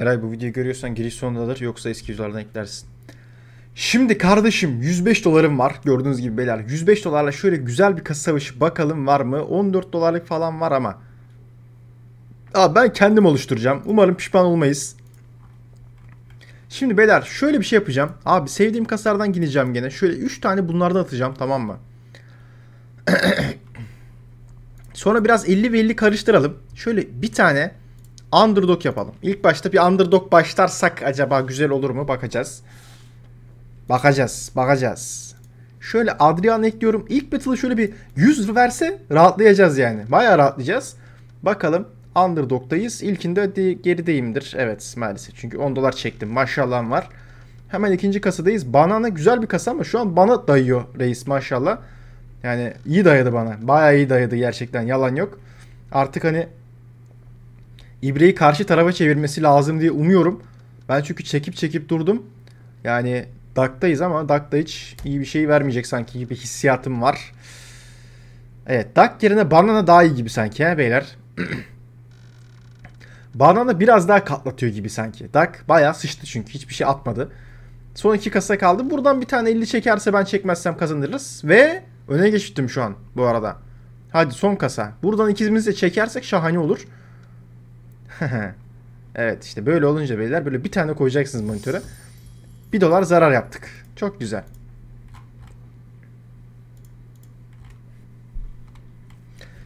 Eray bu videoyu görüyorsan giriş sonundadır yoksa eski yüzlerden eklersin. Şimdi kardeşim 105 dolarım var. Gördüğünüz gibi beyler 105 dolarla şöyle güzel bir kasa savaşı bakalım var mı? 14 dolarlık falan var ama. Aa, ben kendim oluşturacağım. Umarım pişman olmayız. Şimdi beyler şöyle bir şey yapacağım. Abi sevdiğim kasardan gideceğim gene. Şöyle 3 tane bunlardan atacağım tamam mı? Sonra biraz 50 ve 50 karıştıralım. Şöyle bir tane Underdog yapalım. İlk başta bir underdog başlarsak acaba güzel olur mu? Bakacağız. Bakacağız. Bakacağız. Şöyle Adrian ekliyorum. İlk battle'ı şöyle bir 100 verse rahatlayacağız yani. Baya rahatlayacağız. Bakalım. Underdog'dayız. İlkinde gerideyimdir. Evet maalesef. Çünkü 10 dolar çektim. Maşallah var. Hemen ikinci kasadayız. Banana güzel bir kasa ama şu an bana dayıyor reis maşallah. Yani iyi dayadı bana. Baya iyi dayadı gerçekten. Yalan yok. Artık hani ibreyi karşı tarafa çevirmesi lazım diye umuyorum. Ben çünkü çekip çekip durdum. Yani Dak'tayız ama Dak'ta hiç iyi bir şey vermeyecek sanki gibi hissiyatım var. Evet Dak yerine Banana daha iyi gibi sanki he beyler. Banana biraz daha katlatıyor gibi sanki. Dak bayağı sıçtı çünkü hiçbir şey atmadı. Son iki kasa kaldı. Buradan bir tane 50 çekerse ben çekmezsem kazanırız. Ve öne geçtim şu an bu arada. Hadi son kasa. Buradan ikimiz de çekersek şahane olur. evet işte böyle olunca beyler böyle bir tane koyacaksınız monitöre. Bir dolar zarar yaptık. Çok güzel.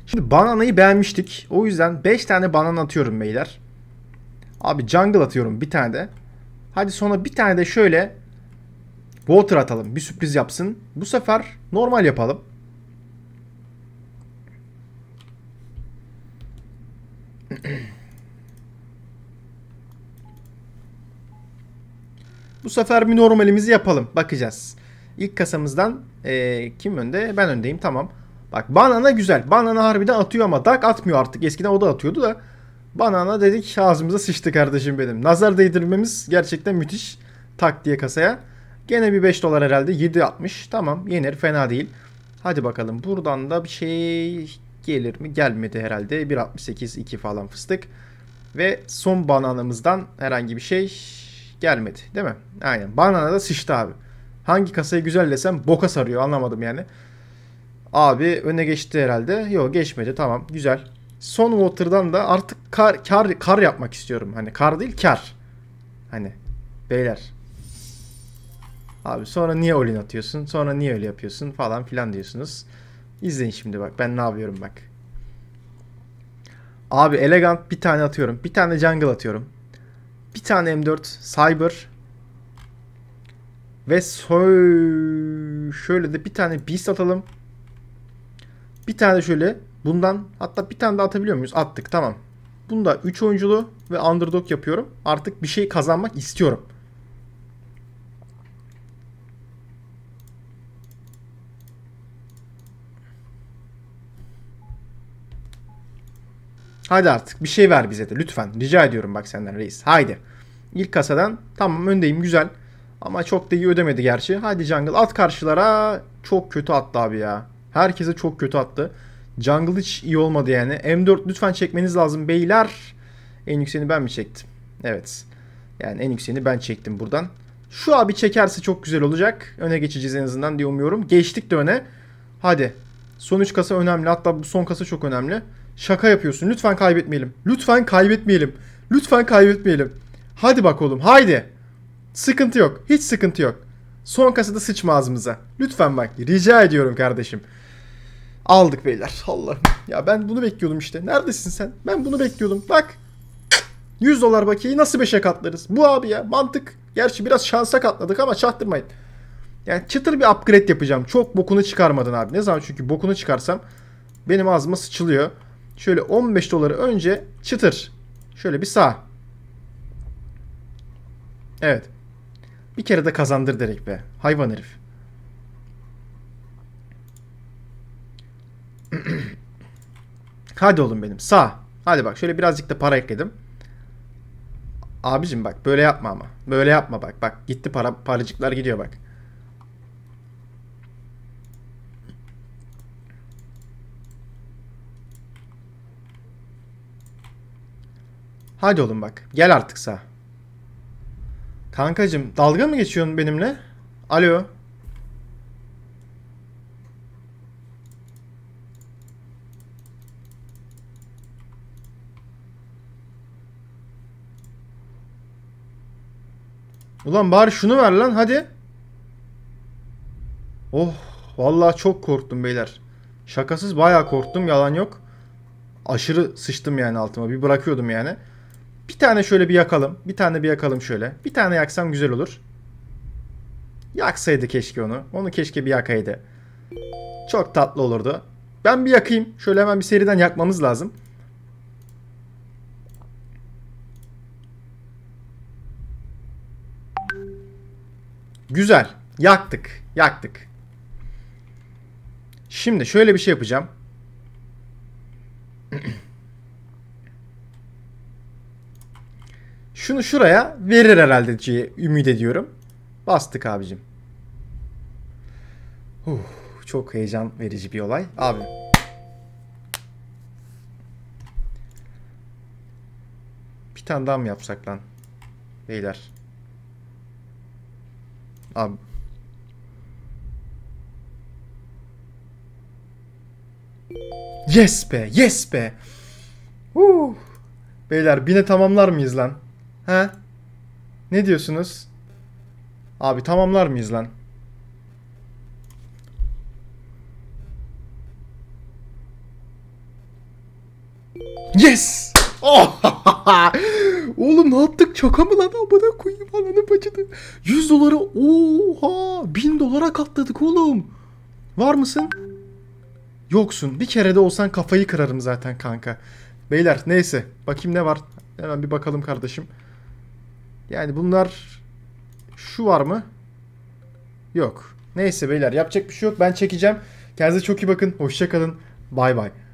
Şimdi bananayı beğenmiştik. O yüzden 5 tane banan atıyorum beyler. Abi jungle atıyorum bir tane de. Hadi sonra bir tane de şöyle water atalım. Bir sürpriz yapsın. Bu sefer normal yapalım. Bu sefer bir normalimizi yapalım. Bakacağız. İlk kasamızdan e, kim önde? Ben öndeyim tamam. Bak banana güzel. Banana harbiden atıyor ama Dark atmıyor artık. Eskiden o da atıyordu da. Banana dedik ağzımıza sıçtı kardeşim benim. Nazar değdirmemiz gerçekten müthiş. Tak diye kasaya. Gene bir 5 dolar herhalde. 7.60. Tamam yenir fena değil. Hadi bakalım buradan da bir şey gelir mi? Gelmedi herhalde. 1.68 2 falan fıstık. Ve son bananamızdan herhangi bir şey Gelmedi değil mi? Aynen. Banana da sıçtı abi. Hangi kasayı güzel desem boka sarıyor anlamadım yani. Abi öne geçti herhalde. Yok geçmedi tamam güzel. Son Water'dan da artık kar, kar, kar yapmak istiyorum. Hani kar değil kar. Hani beyler. Abi sonra niye olin atıyorsun? Sonra niye öyle yapıyorsun? Falan filan diyorsunuz. İzleyin şimdi bak ben ne yapıyorum bak. Abi elegant bir tane atıyorum. Bir tane jungle atıyorum. Bir tane M4 Cyber ve so şöyle de bir tane Beast atalım. Bir tane de şöyle bundan hatta bir tane daha atabiliyor muyuz? Attık tamam. Bunda 3 oyunculu ve underdog yapıyorum. Artık bir şey kazanmak istiyorum. Hadi artık bir şey ver bize de lütfen. Rica ediyorum bak senden reis. Haydi. İlk kasadan tamam öndeyim güzel. Ama çok da iyi ödemedi gerçi. Hadi jungle at karşılara. Çok kötü attı abi ya. Herkese çok kötü attı. Jungle hiç iyi olmadı yani. M4 lütfen çekmeniz lazım beyler. En yükseğini ben mi çektim? Evet. Yani en yükseğini ben çektim buradan. Şu abi çekerse çok güzel olacak. Öne geçeceğiz en azından diye umuyorum. Geçtik de öne. Hadi. Son 3 kasa önemli. Hatta bu son kasa çok önemli. Şaka yapıyorsun. Lütfen kaybetmeyelim. Lütfen kaybetmeyelim. Lütfen kaybetmeyelim. Hadi bak oğlum haydi. Sıkıntı yok. Hiç sıkıntı yok. Son kasada sıçma ağzımıza. Lütfen bak. Rica ediyorum kardeşim. Aldık beyler. Allah'ım. Ya ben bunu bekliyordum işte. Neredesin sen? Ben bunu bekliyordum. Bak. 100 dolar bakiyeyi nasıl 5'e katlarız? Bu abi ya. Mantık. Gerçi biraz şansa katladık ama çaktırmayın. Yani çıtır bir upgrade yapacağım. Çok bokunu çıkarmadın abi. Ne zaman çünkü bokunu çıkarsam benim ağzıma sıçılıyor. Şöyle 15 doları önce çıtır. Şöyle bir sağ. Evet. Bir kere de kazandır direkt be. Hayvan herif. Hadi oğlum benim. Sağ. Hadi bak şöyle birazcık da para ekledim. Abicim bak böyle yapma ama. Böyle yapma bak. Bak gitti para. Paracıklar gidiyor bak. Hadi oğlum bak. Gel artık sağ. Kankacım dalga mı geçiyorsun benimle? Alo. Ulan bari şunu ver lan hadi. Oh vallahi çok korktum beyler. Şakasız bayağı korktum yalan yok. Aşırı sıçtım yani altıma bir bırakıyordum yani. Bir tane şöyle bir yakalım. Bir tane bir yakalım şöyle. Bir tane yaksam güzel olur. Yaksaydı keşke onu. Onu keşke bir yakaydı. Çok tatlı olurdu. Ben bir yakayım. Şöyle hemen bir seriden yakmamız lazım. Güzel. Yaktık. Yaktık. Şimdi şöyle bir şey yapacağım. Şunu şuraya verir herhalde diye ümit ediyorum. Bastık abicim. Huh, çok heyecan verici bir olay. Abi. Bir tane daha mı yapsak lan? Beyler. Abi. Yes be, yes be. Uh. Beyler bine tamamlar mıyız lan? He? Ne diyorsunuz? Abi tamamlar mıyız lan? Yes! Oh! Oğlum ne yaptık? Çaka mı lan? Amına koyayım ananı bacını. 100 dolara oha! 1000 dolara katladık oğlum. Var mısın? Yoksun. Bir kere de olsan kafayı kırarım zaten kanka. Beyler neyse. Bakayım ne var. Hemen bir bakalım kardeşim. Yani bunlar şu var mı? Yok. Neyse beyler yapacak bir şey yok. Ben çekeceğim. Kendinize çok iyi bakın. Hoşçakalın. Bay bay.